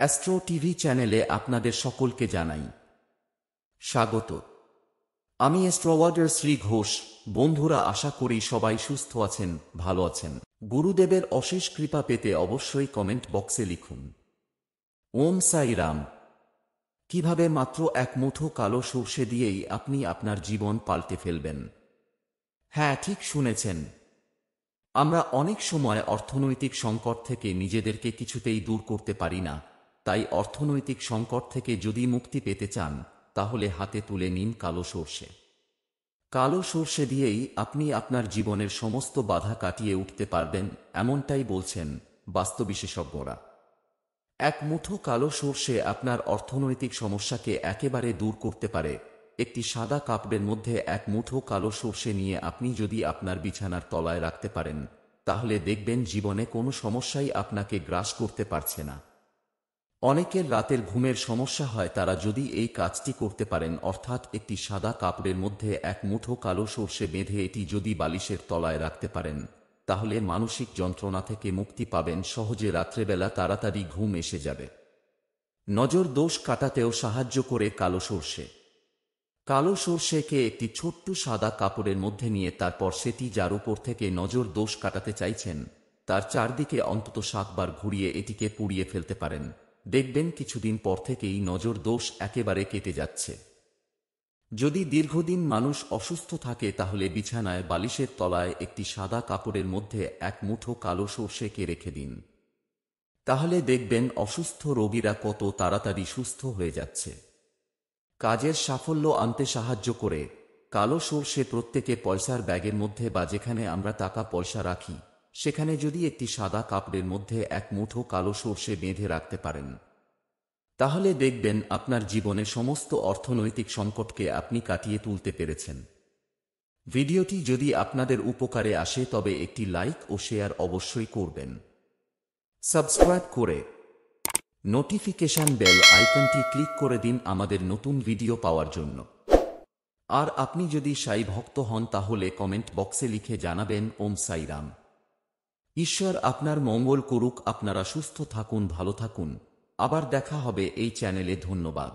astro TV চ্যানেলে আপনাদের সকলকে জানাই স্বাগত আমি অ্যাস্ট্রোওয়ার্ডার শ্রী ঘোষ বন্ধুরা আশা করি সবাই সুস্থ আছেন ভালো আছেন গুরুদেবের অশেষ কৃপা পেতে অবশ্যই কমেন্ট বক্সে লিখুন ওম সাই রাম কিভাবে মাত্র এক মুঠো কালো সর্ষে দিয়েই আপনি আপনার জীবন পাল্টে ফেলবেন হ্যাঁ ঠিক শুনেছেন আমরা অনেক সময় অর্থনৈতিক সংকট থেকে নিজেদেরকে কিছুতেই দূর করতে পারি না তাই অর্থনৈতিক সংকট থেকে যদি মুক্তি পেতে চান তাহলে হাতে তুলে নিন কালো সর্ষে কালো সর্ষে দিয়েই আপনি আপনার জীবনের সমস্ত বাধা কাটিয়ে উঠতে পারবেন এমনটাই বলছেন বিশেষজ্ঞরা এক মুঠো কালো সর্ষে আপনার অর্থনৈতিক সমস্যাকে একেবারে দূর করতে পারে একটি সাদা কাপড়ের মধ্যে এক মুঠো কালো সর্ষে নিয়ে আপনি যদি আপনার বিছানার তলায় রাখতে পারেন তাহলে দেখবেন জীবনে কোনো সমস্যাই আপনাকে গ্রাস করতে পারছে না অনেকের রাতের ঘুমের সমস্যা হয় তারা যদি এই কাজটি করতে পারেন অর্থাৎ একটি সাদা কাপড়ের মধ্যে এক মুঠো কালো সর্ষে বেঁধে এটি যদি বালিশের তলায় রাখতে পারেন তাহলে মানসিক যন্ত্রণা থেকে মুক্তি পাবেন সহজে রাত্রেবেলা তাড়াতাড়ি ঘুম এসে যাবে নজর দোষ কাটাতেও সাহায্য করে কালো সর্ষে কালো সর্ষেকে একটি ছোট্ট সাদা কাপড়ের মধ্যে নিয়ে তারপর সেটি যার উপর থেকে নজর দোষ কাটাতে চাইছেন তার চারদিকে অন্তত সাতবার ঘুরিয়ে এটিকে পুড়িয়ে ফেলতে পারেন দেখবেন কিছুদিন পর থেকেই নজর দোষ একেবারে কেটে যাচ্ছে যদি দীর্ঘদিন মানুষ অসুস্থ থাকে তাহলে বিছানায় বালিশের তলায় একটি সাদা কাপড়ের মধ্যে এক মুঠো কালো সর্ষেকে রেখে দিন তাহলে দেখবেন অসুস্থ রোগীরা কত তাড়াতাড়ি সুস্থ হয়ে যাচ্ছে কাজের সাফল্য আনতে সাহায্য করে কালো সর্ষে প্রত্যেকে পয়সার ব্যাগের মধ্যে বা যেখানে আমরা টাকা পয়সা রাখি সেখানে যদি একটি সাদা কাপড়ের মধ্যে এক মুঠো কালো সর্ষে বেঁধে রাখতে পারেন তাহলে দেখবেন আপনার জীবনে সমস্ত অর্থনৈতিক সংকটকে আপনি কাটিয়ে তুলতে পেরেছেন ভিডিওটি যদি আপনাদের উপকারে আসে তবে একটি লাইক ও শেয়ার অবশ্যই করবেন সাবস্ক্রাইব করে নোটিফিকেশন বেল আইকনটি ক্লিক করে দিন আমাদের নতুন ভিডিও পাওয়ার জন্য আর আপনি যদি সাই ভক্ত হন তাহলে কমেন্ট বক্সে লিখে জানাবেন ওম সাইরাম ঈশ্বর আপনার মঙ্গল করুক আপনারা সুস্থ থাকুন ভালো থাকুন আবার দেখা হবে এই চ্যানেলে ধন্যবাদ